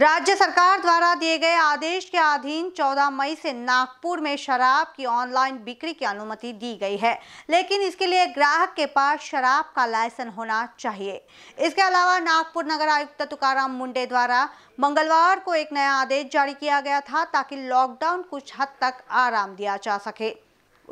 राज्य सरकार द्वारा दिए गए आदेश के अधीन 14 मई से नागपुर में शराब की ऑनलाइन बिक्री की अनुमति दी गई है लेकिन इसके लिए ग्राहक के पास शराब का लाइसेंस होना चाहिए इसके अलावा नागपुर नगर आयुक्त तुकाराम मुंडे द्वारा मंगलवार को एक नया आदेश जारी किया गया था ताकि लॉकडाउन कुछ हद तक आराम दिया जा सके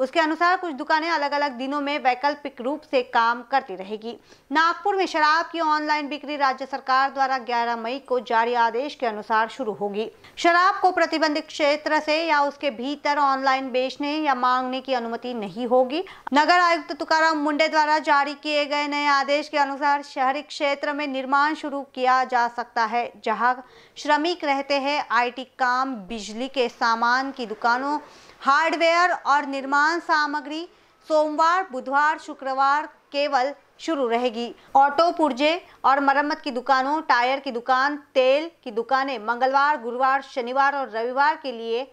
उसके अनुसार कुछ दुकानें अलग अलग दिनों में वैकल्पिक रूप से काम करती रहेगी नागपुर में शराब की ऑनलाइन बिक्री राज्य सरकार द्वारा 11 मई को जारी आदेश के अनुसार शुरू होगी शराब को प्रतिबंधित क्षेत्र से या उसके भीतर ऑनलाइन बेचने या मांगने की अनुमति नहीं होगी नगर आयुक्त तुकार मुंडे द्वारा जारी किए गए नए आदेश के अनुसार शहरी क्षेत्र में निर्माण शुरू किया जा सकता है जहाँ श्रमिक रहते हैं आई काम बिजली के सामान की दुकानों हार्डवेयर और निर्माण दुकान सामग्री सोमवार बुधवार शुक्रवार केवल शुरू रहेगी ऑटो पुर्जे और मरम्मत की दुकानों टायर की दुकान तेल की दुकानें मंगलवार गुरुवार शनिवार और रविवार के लिए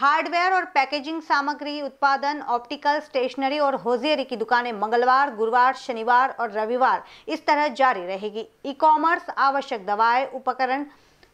हार्डवेयर और पैकेजिंग सामग्री उत्पादन ऑप्टिकल स्टेशनरी और होजियरी की दुकानें मंगलवार गुरुवार शनिवार और रविवार इस तरह जारी रहेगी ई कॉमर्स आवश्यक दवाएं उपकरण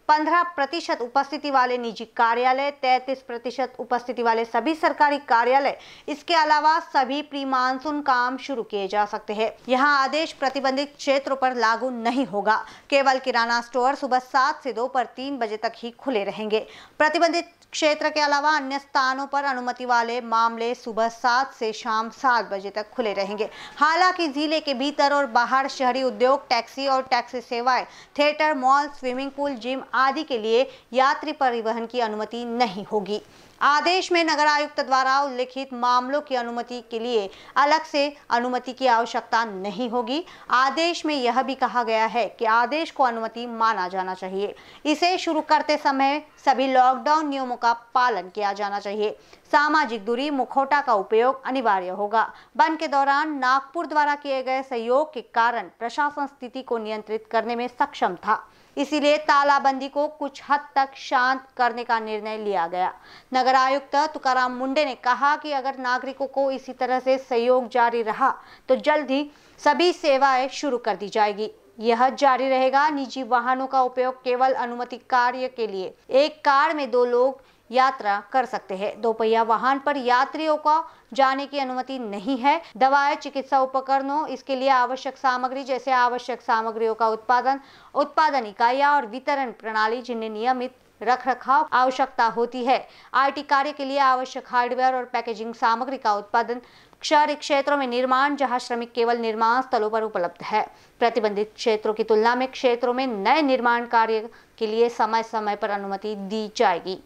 पंद्रह प्रतिशत उपस्थिति वाले निजी कार्यालय तैतीस प्रतिशत उपस्थिति वाले सभी सरकारी कार्यालय इसके अलावा सभी प्री मानसून काम शुरू किए जा सकते हैं यहां आदेश प्रतिबंधित क्षेत्रों पर लागू नहीं होगा केवल किराना स्टोर सुबह सात से दोपहर तीन बजे तक ही खुले रहेंगे प्रतिबंधित क्षेत्र के अलावा अन्य स्थानों पर अनुमति वाले मामले सुबह सात से शाम सात बजे तक खुले रहेंगे हालांकि जिले के भीतर और बाहर शहरी उद्योग टैक्सी और टैक्सी सेवाएं theatre mall swimming pool gym आदि के लिए यात्री परिवहन की अनुमति नहीं होगी आदेश में नगर आयुक्त द्वारा उल्लेखित मामलों की अनुमति के लिए अलग से अनुमति की आवश्यकता नहीं होगी आदेश में यह भी कहा गया है कि आदेश को अनुमति माना जाना चाहिए इसे शुरू करते समय सभी लॉकडाउन नियमों का पालन किया जाना चाहिए सामाजिक दूरी मुखौटा का उपयोग अनिवार्य होगा बंद के दौरान नागपुर द्वारा किए गए सहयोग के कारण प्रशासन स्थिति को नियंत्रित करने में सक्षम था इसीलिए तालाबंदी को कुछ हद तक शांत करने का निर्णय लिया गया नगर आयुक्त तुकाराम मुंडे ने कहा कि अगर नागरिकों को इसी तरह से सहयोग जारी रहा तो जल्द ही सभी सेवाएं शुरू कर दी जाएगी यह जारी रहेगा निजी वाहनों का उपयोग केवल अनुमति कार्य के लिए एक कार में दो लोग यात्रा कर सकते हैं दोपहिया वाहन पर यात्रियों का जाने की अनुमति नहीं है दवाएं चिकित्सा उपकरणों इसके लिए आवश्यक सामग्री जैसे आवश्यक सामग्रियों का उत्पादन उत्पादन इकाइया और वितरण प्रणाली जिन्हें नियमित रख रखाव आवश्यकता होती है आईटी कार्य के लिए आवश्यक हार्डवेयर और पैकेजिंग सामग्री का उत्पादन शहरी क्षेत्रों में निर्माण जहां श्रमिक केवल निर्माण स्थलों पर उपलब्ध है प्रतिबंधित क्षेत्रों की तुलना में क्षेत्रों में नए निर्माण कार्य के लिए समय समय पर अनुमति दी जाएगी